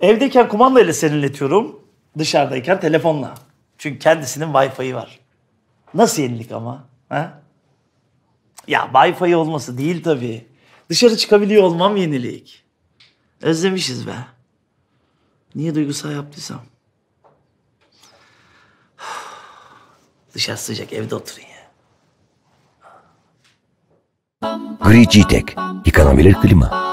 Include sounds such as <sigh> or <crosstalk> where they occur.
Evdeyken kumanda ile serinletiyorum. Dışarıdayken telefonla. Çünkü kendisinin Wi-Fi'yi var. Nasıl yenilik ama? Ha? Ya Wi-Fi olması değil tabii. Dışarı çıkabiliyor olmam yenilik. Özlemişiz be. Niye duygusal yaptıysam. <sighs> Dışarı sıcak evde oturun ya. Gri G-Tech. Yıkanabilir klima.